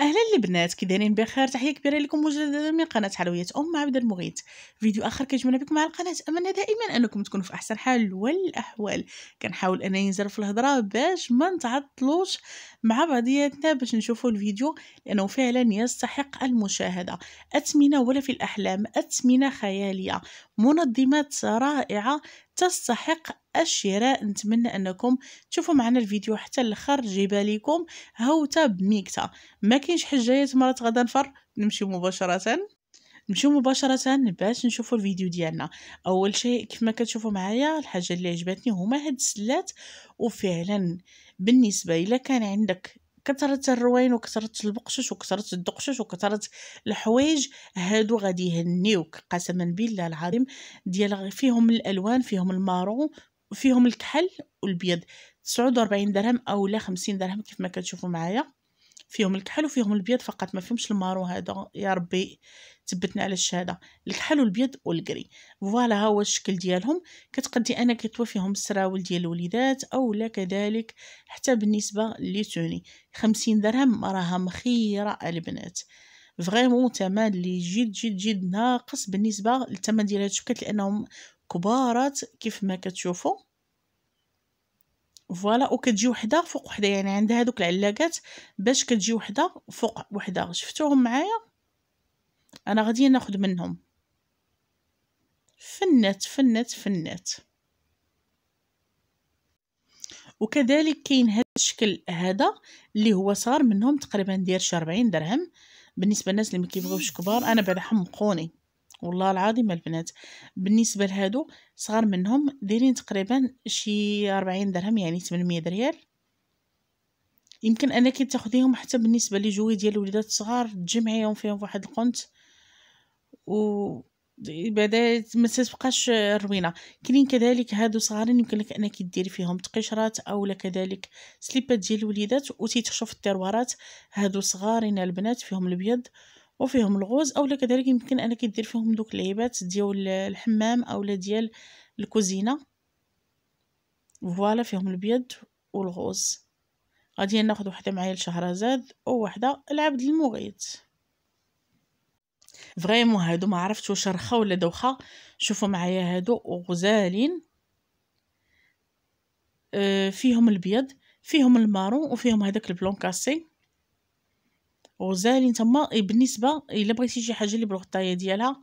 اهلا البنات كي دايرين بخير تحيه كبيره لكم مجددا من قناه حلويات ام عبد المغيث فيديو اخر كيجمعنا بكم مع القناه امنا دائما انكم تكونوا في احسن حال والاحوال كنحاول انني نزرف في الهضره باش ما نتعطلوش مع بعضياتنا باش نشوفوا الفيديو لانه فعلا يستحق المشاهده اثمنه ولا في الاحلام اثمنه خياليه منظمات رائعه تستحق الشراء نتمنى انكم تشوفوا معنا الفيديو حتى الاخر جيباليكم لكم هوته بميكته ما كاينش حجايات مرات غدا نفر نمشي مباشره نمشيو مباشره باش نشوفوا الفيديو ديالنا اول شيء ما كتشوفوا معايا الحاجه اللي عجبتني هما هاد السلات وفعلا بالنسبه الا كان عندك كثرة الروين وكثرة البقشش وكثرة الدقشش وكثرة الحوايج هادو غادي يهنيوك قسما بالله العظيم ديال فيهم الالوان فيهم المارون فيهم الكحل والبيض 49 درهم اولا 50 درهم كيف ما كتشوفوا معايا فيهم الكحل وفيهم البيض فقط ما فيهمش المارو هذا يا ربي ثبتنا على الشهاده الكحل والبيض والكري فوالا ها هو الشكل ديالهم كتقدي انا كتوى فيهم السراول ديال الوليدات او لا كذلك حتى بالنسبه لتوني خمسين درهم راها مخيره البنات فريمون ثمن لي جد جد جد ناقص بالنسبه للثمن ديال هاد الشبكات لانهم كبارات كيف ما كتشوفوا فوالا وكتجي وحده فوق وحده يعني عندها هذوك العلاقات باش كتجي وحده فوق وحده شفتوهم معايا انا غادي ناخذ منهم فنات فنات فنات وكذلك كاين هذا الشكل هذا اللي هو صغار منهم تقريبا داير شي 40 درهم بالنسبه للناس اللي ما كيبغيوش كبار انا بعدا حمقوني والله العظيم البنات بالنسبه لهادو صغار منهم دايرين تقريبا شي 40 درهم يعني 800 ريال يمكن انك تاخديهم حتى بالنسبه لجوي ديال الوليدات الصغار تجمعيهم فيهم فواحد القنت و بعدا ما تبقاش روينه كاينين كذلك هادو صغارين يمكن لك انك ديري فيهم تقشرات اولا كذلك سليبات ديال الوليدات وتيتخشوا في التيروارات هادو صغارين البنات فيهم الابيض وفيهم الغوز اولا كذلك يمكن انك دير فيهم دوك العيبات ديال الحمام اولا ديال الكوزينه فوالا فيهم البيض والغوز غادي ناخذ وحده معايا لشهرزاد وواحده لعبد المغيث فريمون هادو ما عرفتش واش رخا ولا دوخه شوفوا معايا هادو غزالين آه، فيهم البيض فيهم المارون وفيهم هذاك البلون كاسي غزالين تما بالنسبه الا بغيتي شي حاجه اللي بالغطايه ديالها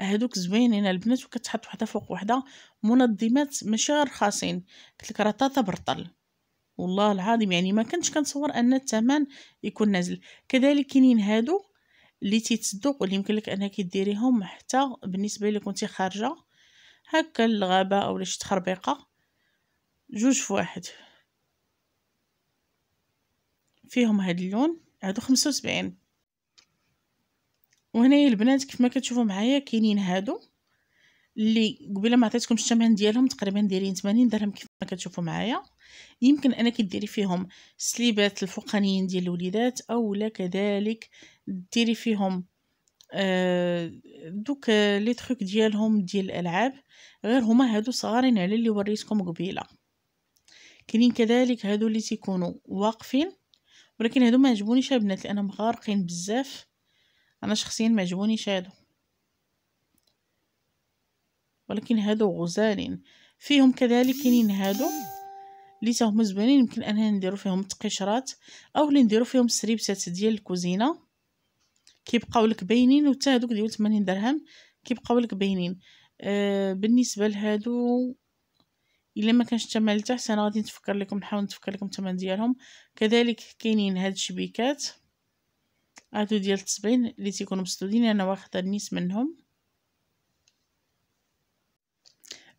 هادوك زوينين البنات وكتحط وحده فوق وحده منظمات ماشي رخاصين قلت لك رطاطه برطل والله العظيم يعني ما كنتش كنتصور ان الثمن يكون نازل كذلك كاينين هادو اللي تيتسدو واللي يمكن لك انك ديريهم حتى بالنسبه الا كنتي خارجه هكا الغابه اولا شي تخربيقه جوج في واحد فيهم هاد اللون هادو خمسة وسبعين وهنايا البنات كيف ما كتشوفوا معايا كاينين هادو اللي قبيله ما عطيتكمش الثمن ديالهم تقريبا دايرين 80 درهم كيف ما كتشوفوا معايا يمكن انا كديري فيهم السليبات الفوقانيين ديال الوليدات اولا كذلك ديري فيهم آه دوك آه، لي تروك ديالهم ديال الالعاب غير هما هادو صغارين على اللي وريتكم قبيله كاينين كذلك هادو اللي تيكونوا واقفين ولكن هادو ما عجبونيش البنات لانهم غارقين بزاف انا شخصيا ما عجبونيش هادو ولكن هادو غزالين فيهم كذلك كاينين هادو اللي تاهما زوينين يمكن اننا نديرو فيهم التقشرات او اللي نديرو فيهم سريبسات ديال الكوزينه كيبقاو لك باينين وتا هادوك ديال 80 درهم كيبقاو لك باينين آه بالنسبه لهادو الا ما كانش الثمن لتحت انا غادي نتفكر لكم نحاول نتفكر لكم الثمن ديالهم كذلك كاينين هاد الشبيكات هادو ديال 70 اللي تيكونوا مسدودين انا واخده النيس منهم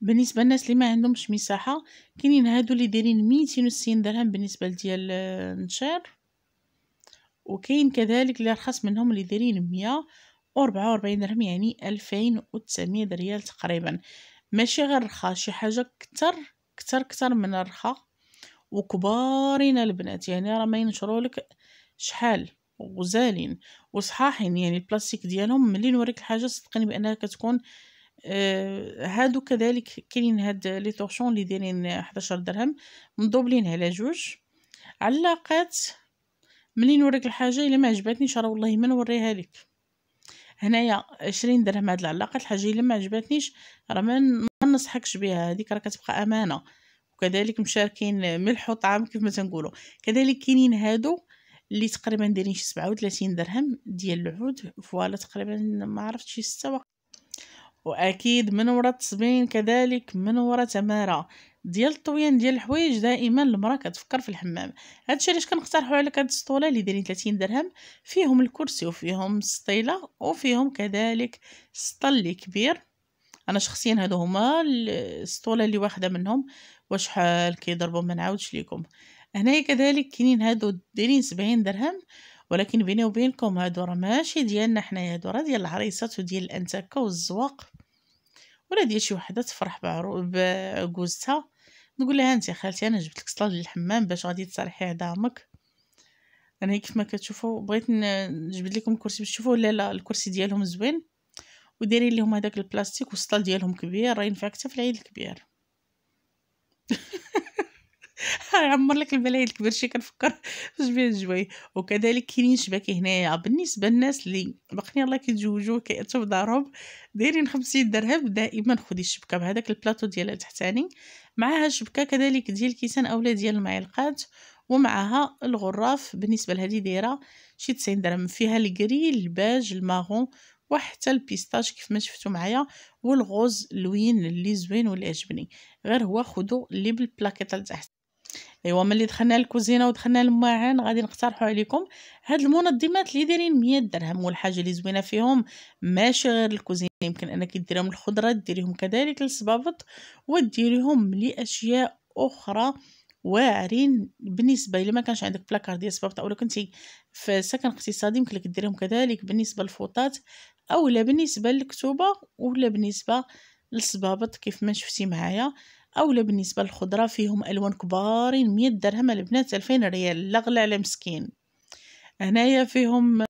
بالنسبه للناس اللي ما عندهمش مساحه كاينين هادو اللي دايرين 260 درهم بالنسبه لديال النشير آه، وكاين كذلك اللي رخص منهم اللي دايرين 144 درهم يعني 2900 ريال تقريبا ماشي غير رخا شي حاجه كتر كتر كتر من الرخا وكبارين البنات يعني راه ما ينشروا لك شحال وغزالين وصحاحين يعني البلاستيك ديالهم ملي نوريك الحاجه صدقني بانها كتكون آه هادو كذلك كاينين هاد لي طوشون اللي دايرين 11 درهم مضوبلين على جوج علاقات ملي نوريك الحاجه الا ما عجبتنيش راه والله ما نوريها لك هنايا عشرين درهم هاد العلاقه الحاجه الا ما عجبتنيش راه ما ننصحكش بها هذيك راه كتبقى امانه وكذلك مشاركين ملح وطعام كيف ما تنقولوا كذلك كاينين هادو اللي تقريبا دايرين شي 37 درهم ديال العود فوالا تقريبا ما عرفتش شي 6 واكيد من ورا التصبين كذلك من ورا تماره ديال الطويان ديال الحوايج دائما المراه كتفكر في الحمام هادشي علاش كنقترحوا عليك هاد السطوله اللي دايرين 30 درهم فيهم الكرسي وفيهم السطيله وفيهم كذلك سطل كبير انا شخصيا هادو هما السطوله اللي واخده منهم وشحال كيضربوا ما نعاودش لكم هنايا كذلك كاينين هادو دايرين 70 درهم ولكن بيني وبينكم هادو راه ماشي ديالنا حنايا هادو راه ديال العريسات وديال الانتاكا والزواق ولا ديال شي وحده تفرح بعرو بجوزتها نقول لها انت خالتي انا جبت لك صلاه للحمام باش غادي تسرحي عظامك انا كيف ما كتشوفوا بغيت نجبد لكم كرسي باش تشوفوا لا لا الكرسي ديالهم زوين ودايرين لهم هذاك البلاستيك والصلاه ديالهم كبير راه ينفع حتى في العيد الكبير يعمر لك البلاي الكبير شي كنفكر فاش بيه الجوي وكذلك كاينين شباكي هنايا بالنسبه للناس اللي باقيين الله كيتزوجوا كياتوا دارهم دايرين 50 درهم دائما خدي الشبكه بهذاك البلاطو ديالها تحتاني معها الشبكه كذلك ديال الكيسان اولا ديال المعلقات ومعها الغراف بالنسبه لهذه دايره شي 90 درهم فيها الكري الباج الماغون وحتى البيستاج كيف ما شفتوا معايا والغوز اللوين اللي زوين واللي عجبني غير هو خدو اللي بالبلاكيطه لتحت ايوا ملي دخلنا للكوزينه ودخلنا للمواعن غادي نقترحوا عليكم هاد المنظمات اللي دايرين 100 درهم والحاجه اللي زوينه فيهم ماشي غير الكوزينه يمكن انك ديريهم الخضره ديريهم كذلك للصبابط وديريهم لاشياء اخرى واعرين بالنسبه الا ما كانش عندك بلاكار ديال الصبابط اولا كنتي في سكن اقتصادي يمكن لك ديريهم كذلك بالنسبه للفوطات اولا بالنسبه للكتوبه ولا بالنسبه للصبابط كيف ما شفتي معايا اولا بالنسبة للخضرة فيهم ألوان كبارين مية درهم البنات ألفين ريال لا غلا على مسكين هنايا فيهم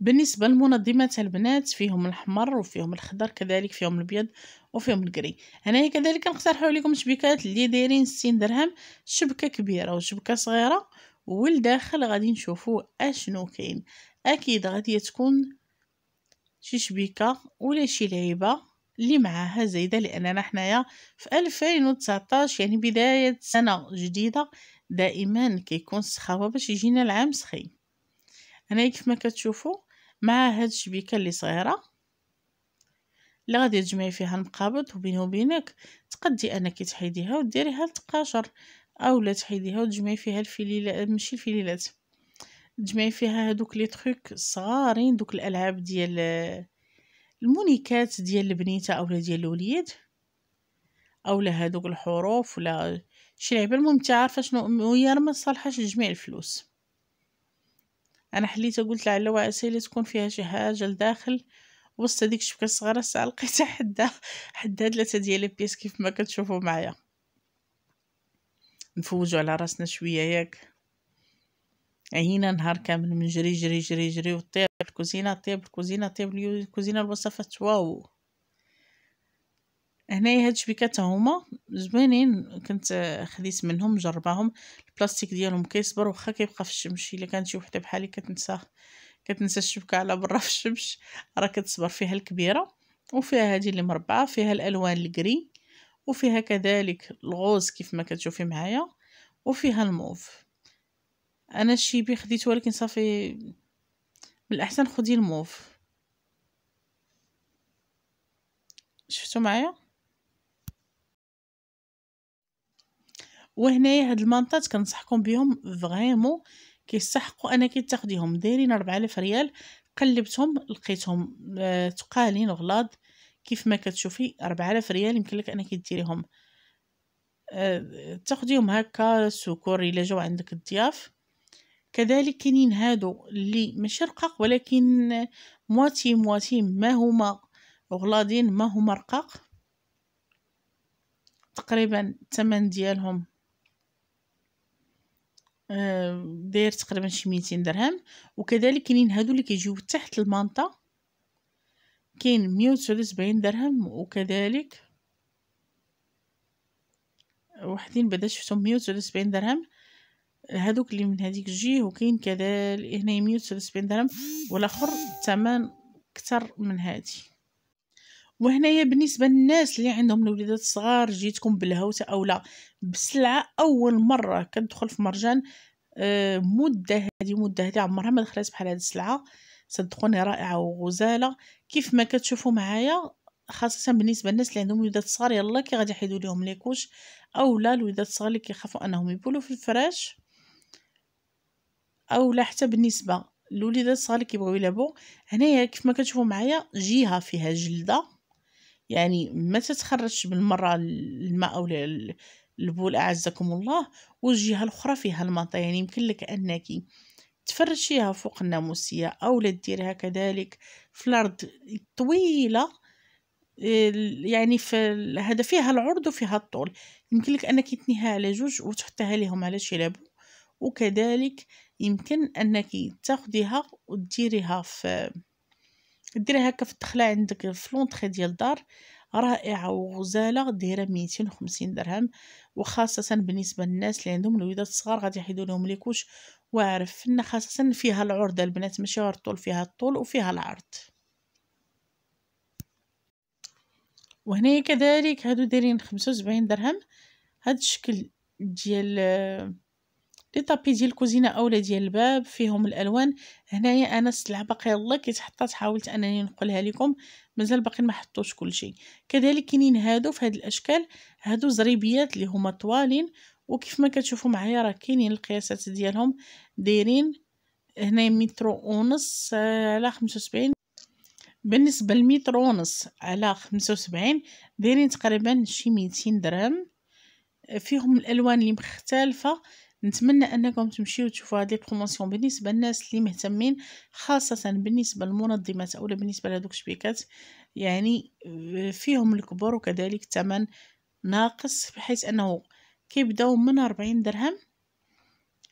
بالنسبة لمنظمات البنات فيهم الأحمر وفيهم الخضر كذلك فيهم الأبيض وفيهم الكري هنايا كذلك نقترحوا لكم شبكات اللي دايرين ستين درهم شبكة كبيرة وشبكة صغيرة والداخل غادي نشوفوا اشنو كاين اكيد غادي تكون شي شبيكه ولا شي لعيبه اللي معاها زايدة لأننا حنايا في 2019 يعني بداية سنة جديدة دائما كيكون سخاوه باش يجينا العام سخي هنايا كيف ما كتشوفوا مع هاد الشبيكة اللي صغيرة اللي غادي تجمعي فيها المقابض وبينه وبينك تقدي انك تحيديها وديريها لتقاشر اولا تحيديها وتجمعي فيها الفليلات ماشي الفليلات تجمعي فيها هادوك لي تروك صغارين دوك الالعاب ديال المونيكات ديال البنيته اولا ديال الوليد اولا هادوك الحروف ولا شي لعبه المهم تعرف شنو هي راه ما لجميع الفلوس انا حليتها قلت لعل وعسى الا تكون فيها شي حاجه لداخل وسط هذيك الشبكه الصغيره الساعه لقيتها حدا حدا ثلاثه ديال البيس كيف ما كتشوفوا معايا نفوجوا على راسنا شويه ياك عينا نهار كامل من جري جري جري جري وطيب الكوزينة طيب الكوزينة طيب الكوزينة الوصفات واو هنايا هاد الشبيكات هما زوينين كنت خديت منهم جرباهم البلاستيك ديالهم كيصبر واخا كيبقى في الشمس الا كانت شي وحده بحالي كتنسى كتنسى الشبكه على برا في الشمس راه كتصبر فيها الكبيره وفيها هذه اللي مربعه فيها الالوان الكري وفيها كذلك الغوز كيف ما كتشوفي معايا وفيها الموف انا الشيبي خديته ولكن صافي من الاحسن خدي الموف شفتوا معايا وهنايا هاد المانطات كنصحكم بهم فريمون كيستحقوا انك تاخديهم دايرين 4000 ريال قلبتهم لقيتهم ثقالين آه، تقالين غلاض كيف ما كتشوفي 4000 ريال يمكن لك انك ديريهم آه، تاخديهم هكا سكر الا جاو عندك الضياف كذلك كاينين هادو اللي ماشي رقاق ولكن مواتي مواتي ما هما غلاضين ما هما رقاق تقريبا الثمن ديالهم آه، داير تقريبا شي 200 درهم وكذلك كاينين هادو اللي كيجيو تحت المانطا كاين وسبعين درهم وكذلك وحدين بدا شفتهم وسبعين درهم هادوك اللي من هذيك الجيه وكاين كذلك هنا ميوت وسبعين درهم والاخر الثمن اكثر من هذه وهنايا بالنسبه للناس اللي عندهم الوليدات الصغار جيتكم بالهوسه او لا بسلعه اول مره كتدخل في مرجان آه، مده هذه مده هذه عمرها ما دخلت بحال هذه السلعه صدقوني رائعه وغزاله كيف ما كتشوفوا معايا خاصه بالنسبه للناس اللي عندهم الوليدات صغار يلا كي غادي يحيدوا لهم ليكوش او لا الوليدات الصغار اللي كيخافوا انهم يبولوا في الفراش او لا حتى بالنسبه للوليدات الصغار اللي كيبغيو يلعبوا هنايا كيف ما كتشوفوا معايا جهه فيها جلده يعني ما تتخرجش بالمره الماء او البول اعزكم الله والجهه الاخرى فيها المطا يعني يمكن لك انك تفرشيها فوق الناموسيه او لا ديرها كذلك في الارض طويله يعني في هذا فيها العرض وفيها الطول يمكن لك انك تنيها على جوج وتحطها لهم على شي لابو وكذلك يمكن انك تاخديها وديريها في ديريها هكا في الدخله عندك في لونطري ديال الدار رائعه وغزاله دايره 250 درهم وخاصه بالنسبه للناس اللي عندهم الوليدات الصغار غادي يحيدوا لهم ليكوش واعرف ان خاصه فيها العرضه البنات ماشي غير الطول فيها الطول وفيها العرض وهنا كذلك هادو دايرين 75 درهم هاد الشكل ديال لي طابي ديال الكوزينه اولا ديال الباب فيهم الالوان هنايا انا السلعه باقي الله كيتحطات حاولت انني نقلها لكم مازال باقي ما حطوش كلشي كذلك كاينين هادو في هاد الاشكال هادو زريبيات اللي هما طوالين وكيف ما كتشوفوا معايا راه كاينين القياسات ديالهم دايرين هنا متر ونص آه، على 75 بالنسبه لمتر ونص على 75 دايرين تقريبا شي 200 درهم فيهم الالوان اللي مختلفه نتمنى انكم تمشيو تشوفوا هذه البروموسيون بالنسبه للناس اللي مهتمين خاصه بالنسبه للمنظمات اولا بالنسبه لهذوك الشبيكات يعني آه، فيهم الكبر وكذلك الثمن ناقص بحيث انه كيبداو من 40 درهم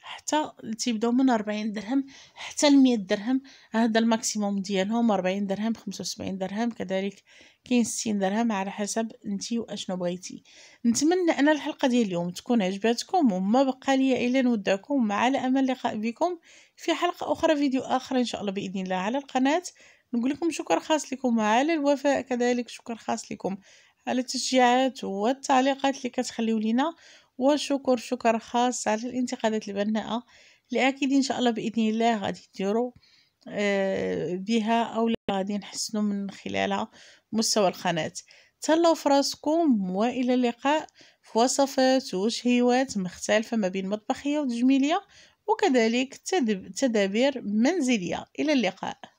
حتى تيبداو من 40 درهم حتى ل 100 درهم هذا الماكسيموم ديالهم 40 درهم 75 درهم كذلك كاين 60 درهم على حسب انت واشنو بغيتي نتمنى ان الحلقه ديال اليوم تكون عجبتكم وما بقى لي الا نودعكم على امل لقاء بكم في حلقه اخرى فيديو اخر ان شاء الله باذن الله على القناه نقول لكم شكر خاص لكم على الوفاء كذلك شكر خاص لكم على التشجيعات والتعليقات اللي كتخليو لينا وشكر شكر خاص على الانتقادات البناءة لأكيد إن شاء الله بإذن الله غادي نديرو آه، بها أو غادي نحسنو من خلالها مستوى القناة تهلاو فراسكم والى اللقاء في وصفات وشهيوات مختلفة ما بين مطبخية وتجميلية وكذلك تدابير منزلية إلى اللقاء